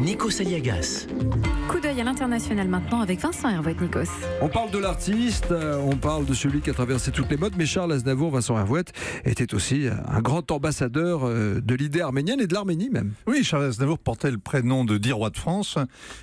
Nikos Aliagas. Coup d'œil à l'international maintenant avec Vincent Hervouet, Nikos. On parle de l'artiste, euh, on parle de celui qui a traversé toutes les modes, mais Charles Aznavour, Vincent Hervouet, était aussi un grand ambassadeur euh, de l'idée arménienne et de l'Arménie même. Oui, Charles Aznavour portait le prénom de dix rois de France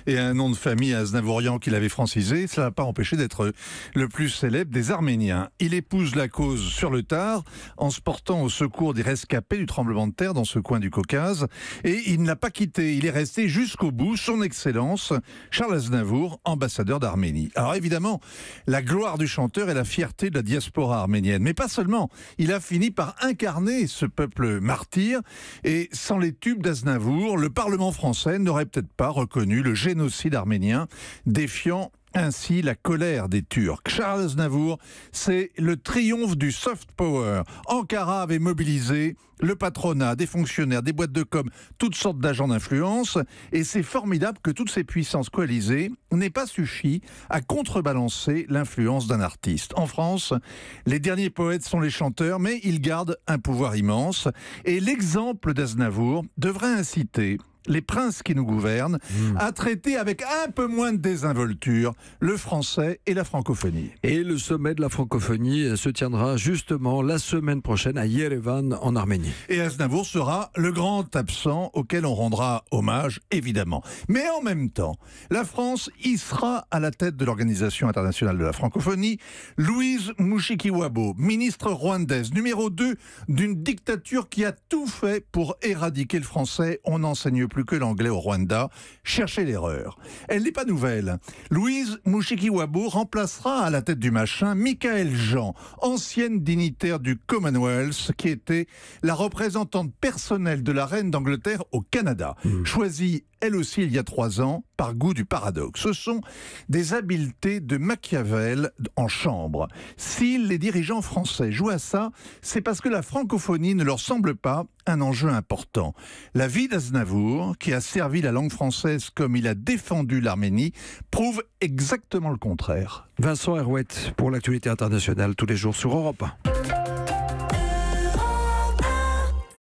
et un nom de famille aznavourian qu'il avait francisé. Cela n'a pas empêché d'être le plus célèbre des Arméniens. Il épouse la cause sur le tard en se portant au secours des rescapés du tremblement de terre dans ce coin du Caucase et il ne l'a pas quitté. Il est resté juste jusqu'au bout son Excellence Charles Aznavour, ambassadeur d'Arménie. Alors évidemment, la gloire du chanteur est la fierté de la diaspora arménienne, mais pas seulement. Il a fini par incarner ce peuple martyr et sans les tubes d'Aznavour, le Parlement français n'aurait peut-être pas reconnu le génocide arménien défiant ainsi la colère des Turcs. Charles Aznavour, c'est le triomphe du soft power. Ankara avait mobilisé le patronat, des fonctionnaires, des boîtes de com, toutes sortes d'agents d'influence, et c'est formidable que toutes ces puissances coalisées n'aient pas suffi à contrebalancer l'influence d'un artiste. En France, les derniers poètes sont les chanteurs, mais ils gardent un pouvoir immense, et l'exemple d'Aznavour devrait inciter les princes qui nous gouvernent, hmm. à traiter avec un peu moins de désinvolture le français et la francophonie. Et le sommet de la francophonie euh, se tiendra justement la semaine prochaine à Yerevan en Arménie. Et Aznavour sera le grand absent auquel on rendra hommage, évidemment. Mais en même temps, la France y sera à la tête de l'Organisation internationale de la francophonie. Louise Mouchikiwabo, ministre rwandaise, numéro 2 d'une dictature qui a tout fait pour éradiquer le français. On n'enseigne plus plus que l'anglais au Rwanda. chercher l'erreur. Elle n'est pas nouvelle. Louise Mushikiwabo remplacera à la tête du machin Michael Jean, ancienne dignitaire du Commonwealth, qui était la représentante personnelle de la reine d'Angleterre au Canada. Mm. Choisie elle aussi il y a trois ans, par goût du paradoxe. Ce sont des habiletés de Machiavel en chambre. Si les dirigeants français jouent à ça, c'est parce que la francophonie ne leur semble pas un enjeu important. La vie d'Aznavour, qui a servi la langue française comme il a défendu l'Arménie, prouve exactement le contraire. Vincent Herouette pour l'actualité internationale tous les jours sur Europe.